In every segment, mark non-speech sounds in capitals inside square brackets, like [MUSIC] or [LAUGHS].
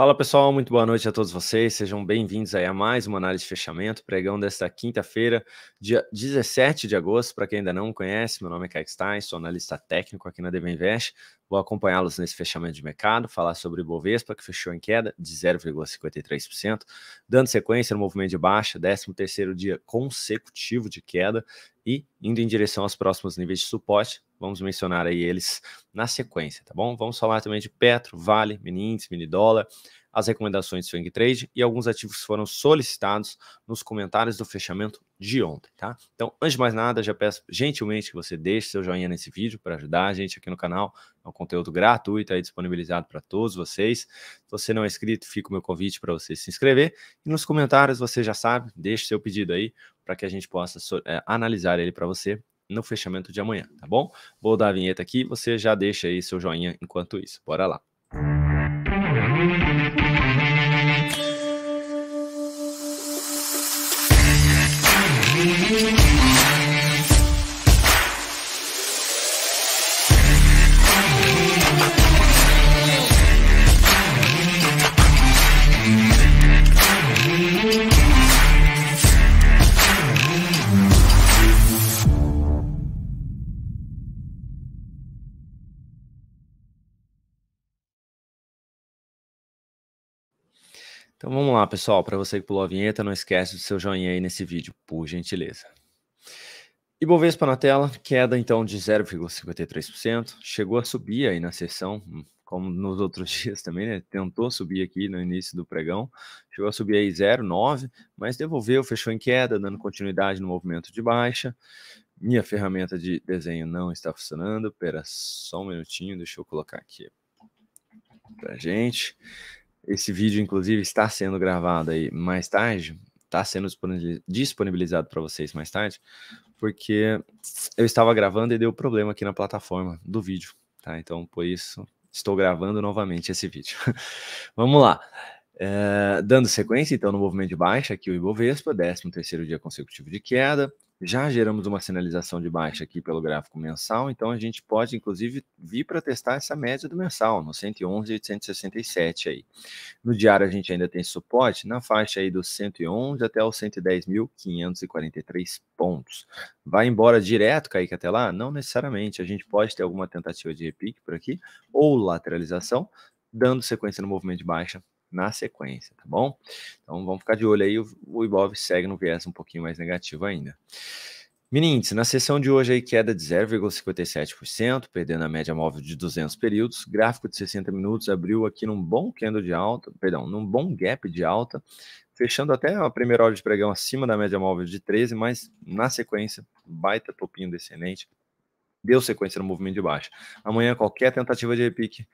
Fala pessoal, muito boa noite a todos vocês. Sejam bem-vindos a mais uma análise de fechamento, pregão desta quinta-feira, dia 17 de agosto. Para quem ainda não conhece, meu nome é Kaique Stein, sou analista técnico aqui na DB Invest. Vou acompanhá-los nesse fechamento de mercado, falar sobre o Bovespa, que fechou em queda de 0,53%, dando sequência no movimento de baixa, 13 dia consecutivo de queda e indo em direção aos próximos níveis de suporte, Vamos mencionar aí eles na sequência, tá bom? Vamos falar também de Petro, Vale, Mini Índice, Mini Dólar, as recomendações de Swing Trade e alguns ativos que foram solicitados nos comentários do fechamento de ontem, tá? Então, antes de mais nada, já peço gentilmente que você deixe seu joinha nesse vídeo para ajudar a gente aqui no canal. É um conteúdo gratuito aí é disponibilizado para todos vocês. Se você não é inscrito, fica o meu convite para você se inscrever. E nos comentários, você já sabe, deixe seu pedido aí para que a gente possa é, analisar ele para você no fechamento de amanhã, tá bom? Vou dar a vinheta aqui, você já deixa aí seu joinha enquanto isso. Bora lá. Música Então vamos lá, pessoal. Para você que pulou a vinheta, não esquece do seu joinha aí nesse vídeo, por gentileza. Ibovespa na tela, queda então de 0,53%. Chegou a subir aí na sessão, hum, como nos outros [LAUGHS] dias também, né? Tentou subir aqui no início do pregão, chegou a subir aí 0,9, mas devolveu, fechou em queda, dando continuidade no movimento de baixa. Minha ferramenta de desenho não está funcionando. Pera só um minutinho, deixa eu colocar aqui para gente. Esse vídeo, inclusive, está sendo gravado aí mais tarde, está sendo disponibilizado para vocês mais tarde, porque eu estava gravando e deu problema aqui na plataforma do vídeo, tá? Então, por isso, estou gravando novamente esse vídeo. [LAUGHS] Vamos lá. É, dando sequência, então, no movimento de baixa, aqui o Ibovespa, 13 terceiro dia consecutivo de queda, já geramos uma sinalização de baixa aqui pelo gráfico mensal, então a gente pode, inclusive, vir para testar essa média do mensal, no 111,867 aí. No diário a gente ainda tem suporte na faixa aí dos 111 até os 110.543 pontos. Vai embora direto, Kaique, até lá? Não necessariamente, a gente pode ter alguma tentativa de repique por aqui, ou lateralização, dando sequência no movimento de baixa na sequência, tá bom? Então vamos ficar de olho aí, o, o Ibov segue no viés um pouquinho mais negativo ainda. Meninos, na sessão de hoje aí queda de 0,57%, perdendo a média móvel de 200 períodos, gráfico de 60 minutos abriu aqui num bom candle de alta, perdão, num bom gap de alta, fechando até a primeira hora de pregão acima da média móvel de 13, mas na sequência, baita topinho descendente, deu sequência no movimento de baixa. Amanhã qualquer tentativa de repique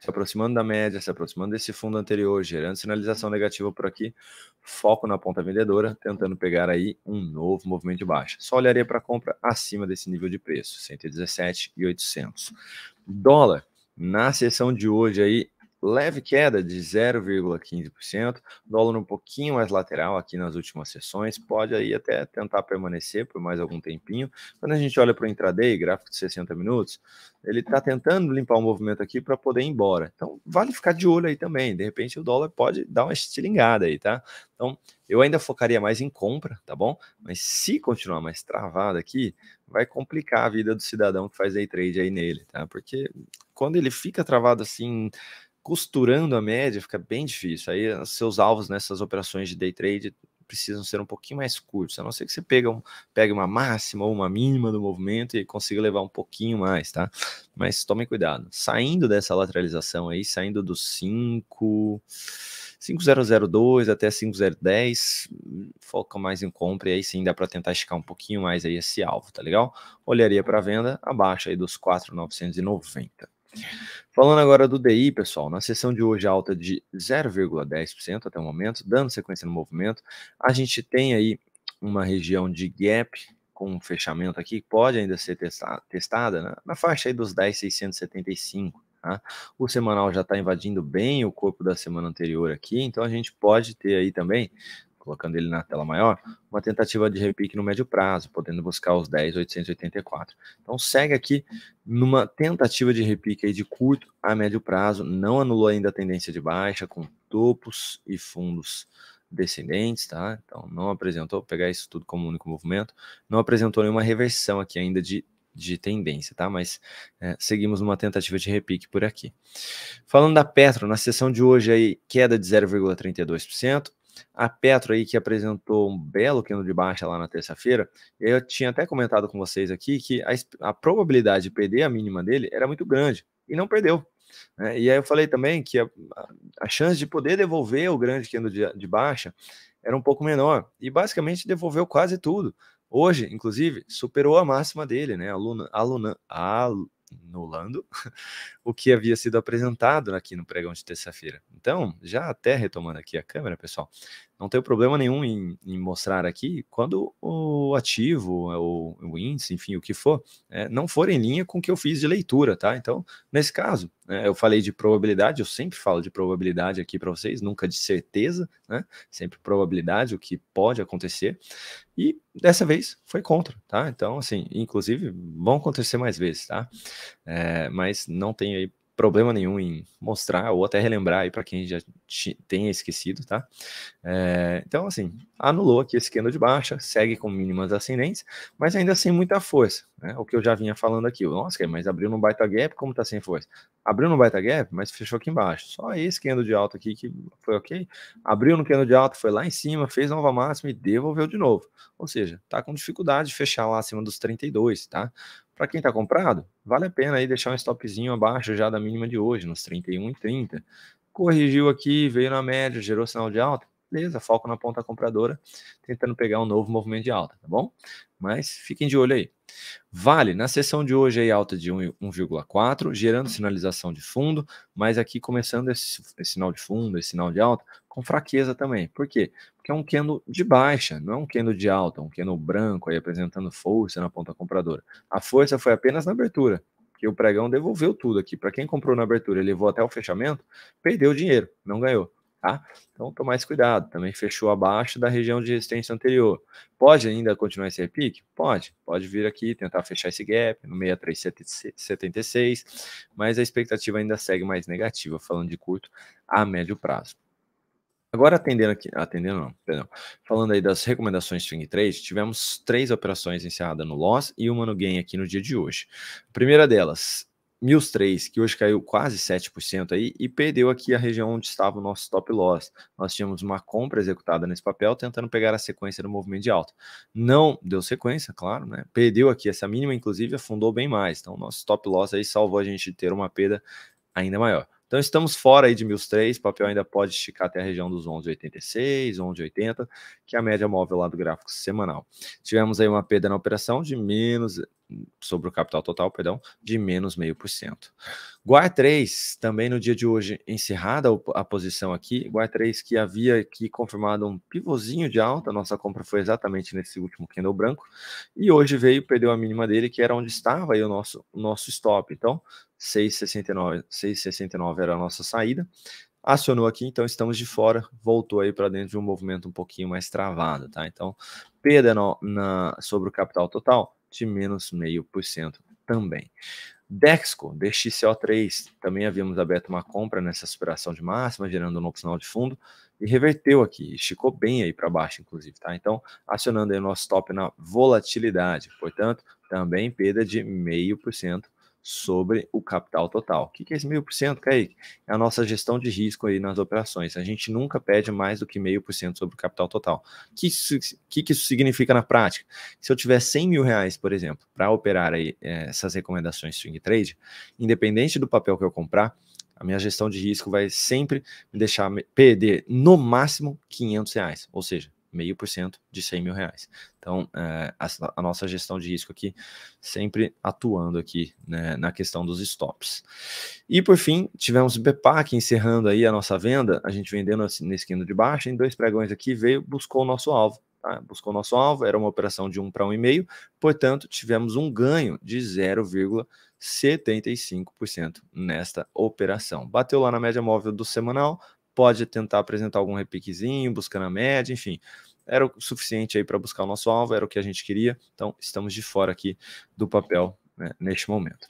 se aproximando da média, se aproximando desse fundo anterior, gerando sinalização negativa por aqui, foco na ponta vendedora, tentando pegar aí um novo movimento de baixa. Só olharia para compra acima desse nível de preço, 117,800. e Dólar na sessão de hoje aí leve queda de 0,15%, dólar um pouquinho mais lateral aqui nas últimas sessões, pode aí até tentar permanecer por mais algum tempinho. Quando a gente olha para o intraday, gráfico de 60 minutos, ele está tentando limpar o um movimento aqui para poder ir embora. Então, vale ficar de olho aí também. De repente, o dólar pode dar uma estilingada aí, tá? Então, eu ainda focaria mais em compra, tá bom? Mas se continuar mais travado aqui, vai complicar a vida do cidadão que faz day trade aí nele, tá? Porque quando ele fica travado assim costurando a média fica bem difícil. Aí seus alvos nessas operações de day trade precisam ser um pouquinho mais curtos, a não ser que você pegue, um, pegue uma máxima ou uma mínima do movimento e consiga levar um pouquinho mais, tá? Mas tome cuidado. Saindo dessa lateralização aí, saindo dos 5, 5002 até 5010, foca mais em compra e aí sim dá para tentar esticar um pouquinho mais aí esse alvo, tá legal? Olharia para venda abaixo aí dos 4,990. Falando agora do DI, pessoal, na sessão de hoje alta de 0,10% até o momento, dando sequência no movimento, a gente tem aí uma região de gap com um fechamento aqui, pode ainda ser testada, testada né? na faixa aí dos 10.675. Tá? O semanal já está invadindo bem o corpo da semana anterior aqui, então a gente pode ter aí também colocando ele na tela maior, uma tentativa de repique no médio prazo, podendo buscar os 10,884. Então segue aqui numa tentativa de repique aí de curto a médio prazo, não anulou ainda a tendência de baixa, com topos e fundos descendentes, tá? Então não apresentou, vou pegar isso tudo como único movimento, não apresentou nenhuma reversão aqui ainda de de tendência, tá? Mas é, seguimos numa tentativa de repique por aqui. Falando da Petro, na sessão de hoje aí, queda de 0,32%, a Petro aí que apresentou um belo quino de baixa lá na terça-feira, eu tinha até comentado com vocês aqui que a, a, probabilidade de perder a mínima dele era muito grande e não perdeu. Né? E aí eu falei também que a, a, chance de poder devolver o grande quino de, de baixa era um pouco menor e basicamente devolveu quase tudo. Hoje, inclusive, superou a máxima dele, né? Aluna, aluna, al, nulando [LAUGHS] o que havia sido apresentado aqui no pregão de terça-feira. Então, já até retomando aqui a câmera, pessoal, não tenho problema nenhum em, em mostrar aqui quando o ativo, é, o, o índice, enfim, o que for, é, não for em linha com o que eu fiz de leitura, tá? Então, nesse caso, é, eu falei de probabilidade, eu sempre falo de probabilidade aqui para vocês, nunca de certeza, né? Sempre probabilidade, o que pode acontecer. E dessa vez foi contra, tá? Então, assim, inclusive vão acontecer mais vezes, tá? É, mas não tenho aí problema nenhum em mostrar ou até relembrar aí para quem já tenha esquecido, tá? É, então, assim, anulou aqui esse candle de baixa, segue com mínimas ascendentes, mas ainda sem muita força. Né? O que eu já vinha falando aqui. Nossa, mas abriu no baita gap, como está sem força? Abriu no baita gap, mas fechou aqui embaixo. Só esse candle de alta aqui que foi ok. Abriu no candle de alta, foi lá em cima, fez nova máxima e devolveu de novo. Ou seja, está com dificuldade de fechar lá acima dos 32, tá? Para quem está comprado, vale a pena aí deixar um stopzinho abaixo já da mínima de hoje, nos 31 e 30. Corrigiu aqui, veio na média, gerou sinal de alta beleza, foco na ponta compradora, tentando pegar um novo movimento de alta, tá bom? Mas fiquem de olho aí. Vale, na sessão de hoje aí alta de 1,4, gerando sinalização de fundo, mas aqui começando esse, esse, sinal de fundo, esse sinal de alta, com fraqueza também. Por quê? Porque é um candle de baixa, não é um candle de alta, é um candle branco aí apresentando força na ponta compradora. A força foi apenas na abertura, que o pregão devolveu tudo aqui. Para quem comprou na abertura e levou até o fechamento, perdeu dinheiro, não ganhou. Tá? Então, tomar esse cuidado. Também fechou abaixo da região de resistência anterior. Pode ainda continuar esse repique? Pode. Pode vir aqui, tentar fechar esse gap no 6376, mas a expectativa ainda segue mais negativa, falando de curto a médio prazo. Agora, atendendo aqui, atendendo não, perdão, falando aí das recomendações swing trade, tivemos três operações encerradas no loss e uma no gain aqui no dia de hoje. A primeira delas, 1003, que hoje caiu quase 7% aí e perdeu aqui a região onde estava o nosso stop loss. Nós tínhamos uma compra executada nesse papel tentando pegar a sequência do movimento de alta. Não deu sequência, claro, né? Perdeu aqui essa mínima, inclusive afundou bem mais. Então, nosso stop loss aí salvou a gente de ter uma perda ainda maior. Então, estamos fora aí de 1003, papel ainda pode esticar até a região dos 11,86, 11,80, que é a média móvel lá do gráfico semanal. Tivemos aí uma perda na operação de menos sobre o capital total, perdão, de menos 0,5%. GUAR 3, também no dia de hoje, encerrada a posição aqui, GUAR 3 que havia aqui confirmado um pivôzinho de alta, nossa compra foi exatamente nesse último candle branco, e hoje veio, perdeu a mínima dele, que era onde estava aí o nosso, o nosso stop, então 6,69, 6,69 era a nossa saída, acionou aqui, então estamos de fora, voltou aí para dentro de um movimento um pouquinho mais travado, tá? Então, perda no, na, sobre o capital total, de menos 0,5% também. Dexco, DXCO3, também havíamos aberto uma compra nessa superação de máxima, gerando um novo sinal de fundo, e reverteu aqui, esticou bem aí para baixo, inclusive, tá? Então, acionando aí o nosso top na volatilidade, portanto, também perda de 0,5% sobre o capital total. O que é esse meio por cento, Kaique? É a nossa gestão de risco aí nas operações. A gente nunca pede mais do que meio por cento sobre o capital total. O que, que, que, isso significa na prática? Se eu tiver 100 mil reais, por exemplo, para operar aí, é, essas recomendações swing trade, independente do papel que eu comprar, a minha gestão de risco vai sempre me deixar perder no máximo 500 reais. Ou seja, meio por cento de 100 mil reais. Então, é, a, a, nossa gestão de risco aqui sempre atuando aqui né, na questão dos stops. E por fim, tivemos BPAC encerrando aí a nossa venda, a gente vendendo assim, na esquina de baixo, em dois pregões aqui, veio, buscou o nosso alvo. Tá? Buscou o nosso alvo, era uma operação de 1 para 1,5, portanto, tivemos um ganho de 0,75% nesta operação. Bateu lá na média móvel do semanal, pode tentar apresentar algum repiquezinho, buscando a média, enfim. Era o suficiente aí para buscar o nosso alvo, era o que a gente queria, então estamos de fora aqui do papel né, neste momento.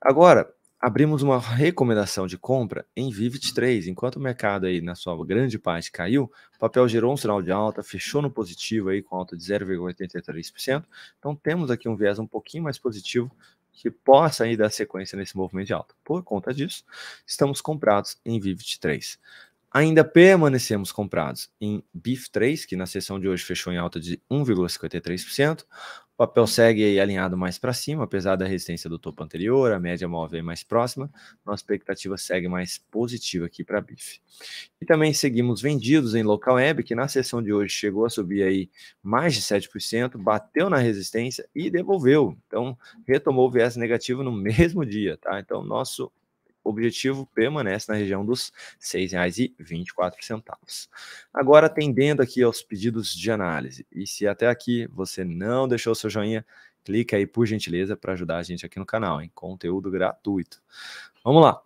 Agora, abrimos uma recomendação de compra em VIVIT3. Enquanto o mercado aí, na sua grande parte, caiu, o papel gerou um sinal de alta, fechou no positivo aí com alta de 0,83%. Então temos aqui um viés um pouquinho mais positivo que possa ir dar sequência nesse movimento de alta. Por conta disso, estamos comprados em VIV3. Ainda permanecemos comprados em BIF3, que na sessão de hoje fechou em alta de 1,53%, o papel segue alinhado mais para cima, apesar da resistência do topo anterior, a média móvel é mais próxima, nossa expectativa segue mais positiva aqui para BIF. E também seguimos vendidos em local web, que na sessão de hoje chegou a subir aí mais de 7%, bateu na resistência e devolveu. Então, retomou o viés negativo no [LAUGHS] mesmo dia, tá? Então, nosso objetivo permanece na região dos R$ 6,24. Agora, atendendo aqui aos pedidos de análise, e se até aqui você não deixou seu joinha, clica aí por gentileza para ajudar a gente aqui no canal, em conteúdo gratuito. Vamos lá.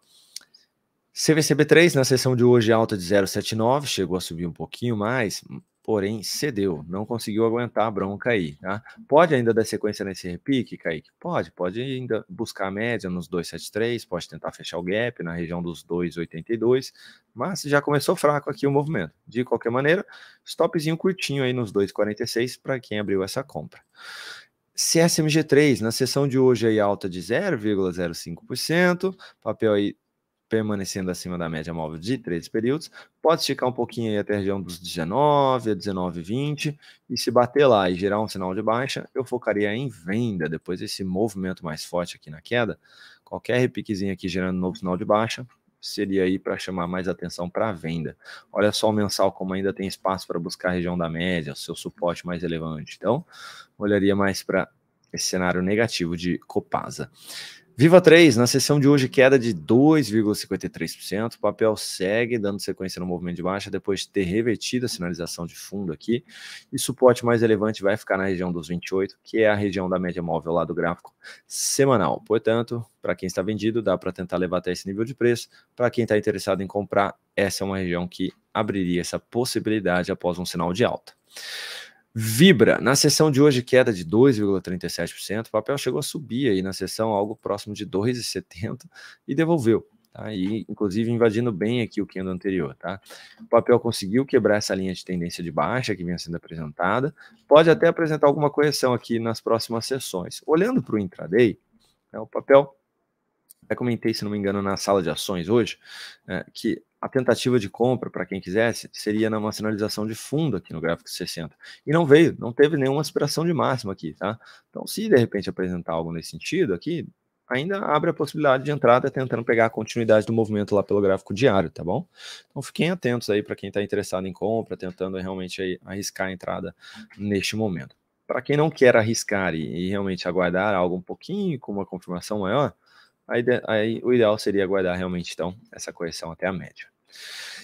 CVCB3 na sessão de hoje alta de 0,79, chegou a subir um pouquinho mais, porém cedeu, não conseguiu aguentar a bronca aí. Tá? Pode ainda dar sequência nesse repique, Kaique? Pode, pode ainda buscar a média nos 273, pode tentar fechar o gap na região dos 282, mas já começou fraco aqui o movimento. De qualquer maneira, stopzinho curtinho aí nos 246 para quem abriu essa compra. CSMG3, na sessão de hoje aí alta de 0,05%, papel aí permanecendo acima da média móvel de três períodos, pode esticar um pouquinho aí até a região dos 19, a 19, 20, e se bater lá e gerar um sinal de baixa, eu focaria em venda, depois desse movimento mais forte aqui na queda, qualquer repiquezinho aqui gerando novo sinal de baixa, seria aí para chamar mais atenção para a venda. Olha só o mensal como ainda tem espaço para buscar a região da média, seu suporte mais relevante. Então, olharia mais para esse cenário negativo de Copasa. Viva 3, na sessão de hoje, queda de 2,53%. O papel segue dando sequência no movimento de baixa depois de ter revertido a sinalização de fundo aqui. E suporte mais relevante vai ficar na região dos 28, que é a região da média móvel lá do gráfico semanal. Portanto, para quem está vendido, dá para tentar levar até esse nível de preço. Para quem está interessado em comprar, essa é uma região que abriria essa possibilidade após um sinal de alta. Vibra, na sessão de hoje, queda de 2,37%. O papel chegou a subir aí na sessão algo próximo de 2,70% e devolveu. Tá? E, inclusive, invadindo bem aqui o candle anterior. Tá? O papel conseguiu quebrar essa linha de tendência de baixa que vinha sendo apresentada. Pode até apresentar alguma correção aqui nas próximas sessões. Olhando para o intraday, né, o papel, até comentei, se não me engano, na sala de ações hoje, é, que a tentativa de compra, para quem quisesse, seria numa sinalização de fundo aqui no gráfico 60. E não veio, não teve nenhuma aspiração de máximo aqui, tá? Então, se de repente apresentar algo nesse sentido aqui, ainda abre a possibilidade de entrada tentando pegar a continuidade do movimento lá pelo gráfico diário, tá bom? Então fiquem atentos aí para quem está interessado em compra, tentando realmente arriscar a entrada neste momento. Para quem não quer arriscar e, e, realmente aguardar algo um pouquinho com uma confirmação maior, aí, aí o ideal seria aguardar realmente então essa correção até a média.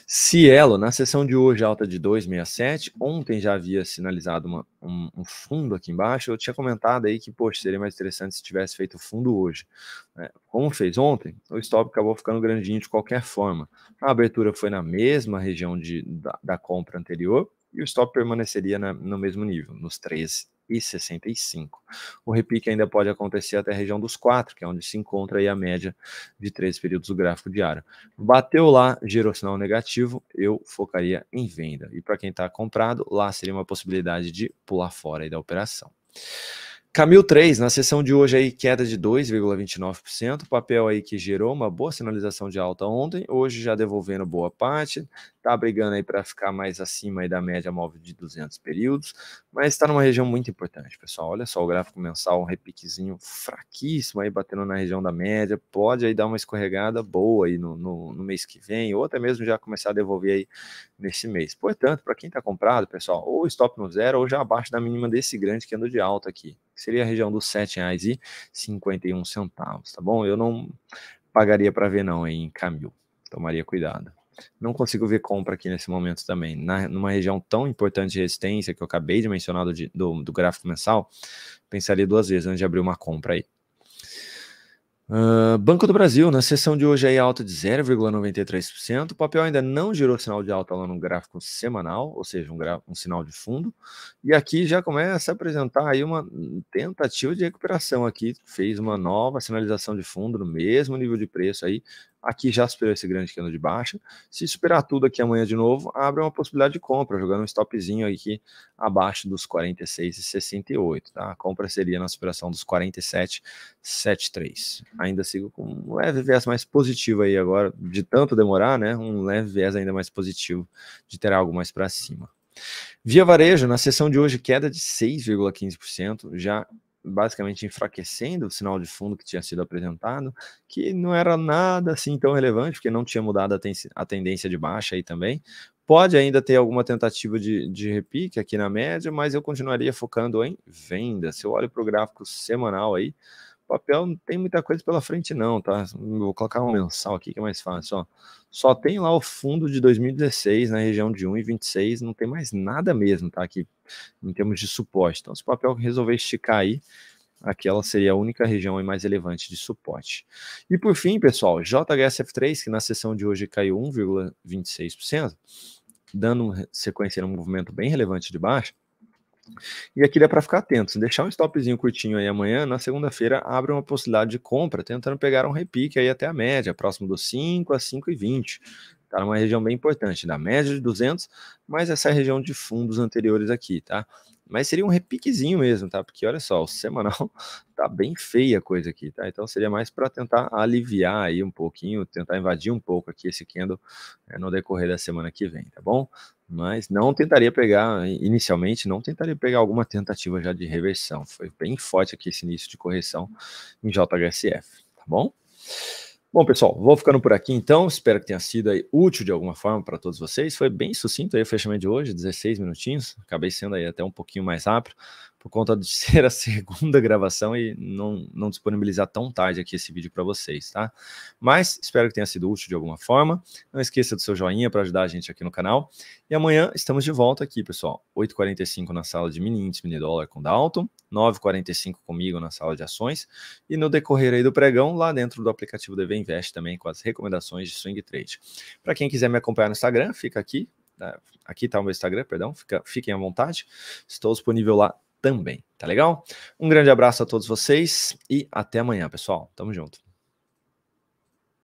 Cielo, na sessão de hoje, alta de 267. Ontem já havia sinalizado uma, um, um, fundo aqui embaixo. Eu tinha comentado aí que, poxa, seria mais interessante se tivesse feito fundo hoje. É, como fez ontem, o stop acabou ficando grandinho de qualquer forma. A abertura foi na mesma região de, da, da compra anterior e o stop permaneceria na, no mesmo nível, nos 13 e 65. O repique ainda pode acontecer até a região dos 4, que é onde se encontra aí a média de três períodos do gráfico diário. Bateu lá, gerou sinal negativo, eu focaria em venda. E para quem está comprado, lá seria uma possibilidade de pular fora aí da operação. Camil 3, na sessão de hoje aí queda de 2,29%, papel aí que gerou uma boa sinalização de alta ontem, hoje já devolvendo boa parte, está brigando aí para ficar mais acima aí da média móvel de 200 períodos, mas está numa região muito importante, pessoal. Olha só o gráfico mensal, um repiquezinho fraquíssimo aí batendo na região da média, pode aí dar uma escorregada boa aí no, no, no mês que vem, ou até mesmo já começar a devolver aí nesse mês. Portanto, para quem está comprado, pessoal, ou stop no zero ou já abaixo da mínima desse grande que andou de alta aqui, que seria a região dos R$ 7,51, tá bom? Eu não pagaria para ver não hein, em Camil. Tomaria cuidado. Não consigo ver compra aqui nesse momento também. Na, numa região tão importante de resistência que eu acabei de mencionar do, do, do gráfico mensal, pensaria duas vezes antes de abrir uma compra aí. Uh, Banco do Brasil, na sessão de hoje aí alta de 0,93%. O papel ainda não girou sinal de alta lá no gráfico semanal, ou seja, um, um, sinal de fundo. E aqui já começa a apresentar aí uma tentativa de recuperação aqui. Fez uma nova sinalização de fundo no mesmo nível de preço aí, Aqui já superou esse grande cano de baixa. Se superar tudo aqui amanhã de novo, abre uma possibilidade de compra, jogando um stopzinho aqui abaixo dos 46,68. Tá? A compra seria na superação dos 47,73. Ainda sigo com um leve viés mais positivo aí agora, de tanto demorar, né? Um leve viés ainda mais positivo de ter algo mais para cima. Via varejo, na sessão de hoje, queda de 6,15%, já basicamente enfraquecendo o sinal de fundo que tinha sido apresentado, que não era nada assim tão relevante, porque não tinha mudado a, ten a tendência de baixa aí também. Pode ainda ter alguma tentativa de, de repique aqui na média, mas eu continuaria focando em venda. Se eu olho para o gráfico semanal aí, papel não tem muita coisa pela frente, não, tá? Vou colocar um mensal aqui que é mais fácil. Ó. Só tem lá o fundo de 2016 na região de 1,26, não tem mais nada mesmo, tá? Aqui em termos de suporte. Então, se o papel resolver esticar aí, aqui ela seria a única região mais relevante de suporte. E por fim, pessoal, JHSF3, que na sessão de hoje caiu 1,26%, dando sequência a um movimento bem relevante de baixa e aqui dá para ficar atento. Se deixar um stopzinho curtinho aí amanhã, na segunda-feira abre uma possibilidade de compra, tentando pegar um repique aí até a média, próximo dos 5 a 5,20. Está numa região bem importante, da média de 200, mas essa é região de fundos anteriores aqui, tá? Mas seria um repiquezinho mesmo, tá? Porque olha só, o semanal [LAUGHS] tá bem feia a coisa aqui, tá? Então seria mais para tentar aliviar aí um pouquinho, tentar invadir um pouco aqui esse candle né, no decorrer da semana que vem, tá bom? mas não tentaria pegar, inicialmente, não tentaria pegar alguma tentativa já de reversão. Foi bem forte aqui esse início de correção em JHSF, tá bom? Bom, pessoal, vou ficando por aqui então. Espero que tenha sido aí útil de alguma forma para todos vocês. Foi bem sucinto aí o fechamento de hoje, 16 minutinhos. Acabei sendo aí até um pouquinho mais rápido, por conta de [LAUGHS] ser a segunda gravação e não, não disponibilizar tão tarde aqui esse vídeo para vocês, tá? Mas espero que tenha sido útil de alguma forma. Não esqueça do seu joinha para ajudar a gente aqui no canal. E amanhã estamos de volta aqui, pessoal. 8h45 na sala de mini índice, mini dólar com Dalton. 9h45 comigo na sala de ações. E no decorrer aí do pregão, lá dentro do aplicativo DV Invest também com as recomendações de swing trade. Para quem quiser me acompanhar no Instagram, fica aqui. Né? Aqui está o meu Instagram, perdão. Fica, fiquem à vontade. Estou disponível lá também, tá legal? Um grande abraço a todos vocês e até amanhã, pessoal. Tamo junto.